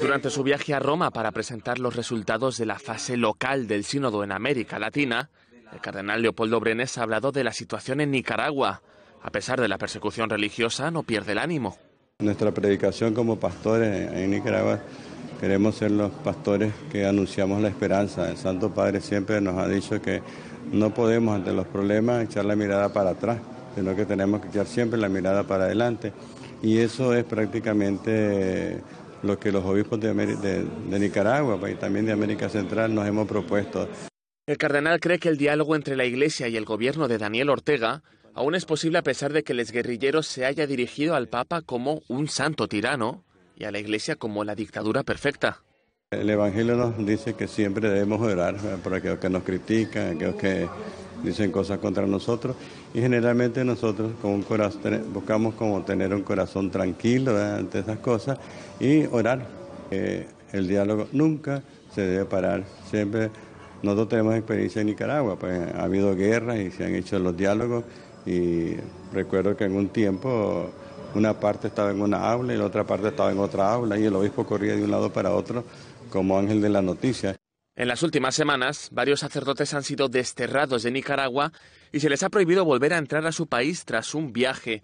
Durante su viaje a Roma para presentar los resultados de la fase local del sínodo en América Latina, el cardenal Leopoldo Brenes ha hablado de la situación en Nicaragua. A pesar de la persecución religiosa, no pierde el ánimo. Nuestra predicación como pastores en Nicaragua, queremos ser los pastores que anunciamos la esperanza. El Santo Padre siempre nos ha dicho que no podemos ante los problemas echar la mirada para atrás, sino que tenemos que echar siempre la mirada para adelante. Y eso es prácticamente lo que los obispos de, Nicaragua pues, y también de América Central nos hemos propuesto. El cardenal cree que el diálogo entre la Iglesia y el gobierno de Daniel Ortega aún es posible a pesar de que el guerrilleros se haya dirigido al Papa como un santo tirano y a la Iglesia como la dictadura perfecta. El Evangelio nos dice que siempre debemos orar por aquellos que nos critican, aquellos que dicen cosas contra nosotros y generalmente nosotros con un corazón, buscamos como tener un corazón tranquilo ante esas cosas y orar. Eh, el diálogo nunca se debe parar, siempre nosotros tenemos experiencia en Nicaragua, pues ha habido guerras y se han hecho los diálogos y recuerdo que en un tiempo una parte estaba en una aula y la otra parte estaba en otra aula y el obispo corría de un lado para otro como ángel de la noticia. En las últimas semanas, varios sacerdotes han sido desterrados de Nicaragua y se les ha prohibido volver a entrar a su país tras un viaje.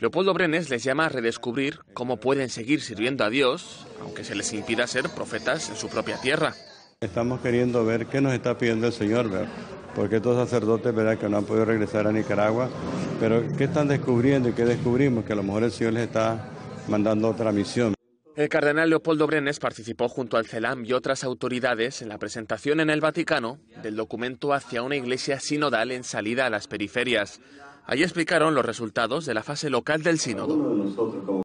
Leopoldo Brenes les llama a redescubrir cómo pueden seguir sirviendo a Dios, aunque se les impida ser profetas en su propia tierra. Estamos queriendo ver qué nos está pidiendo el Señor, porque estos sacerdotes ¿verdad? que no han podido regresar a Nicaragua, pero ¿qué están descubriendo y qué descubrimos? Que a lo mejor el Señor les está mandando otra misión. El cardenal Leopoldo Brenes participó junto al CELAM y otras autoridades en la presentación en el Vaticano del documento hacia una iglesia sinodal en salida a las periferias. Allí explicaron los resultados de la fase local del sínodo.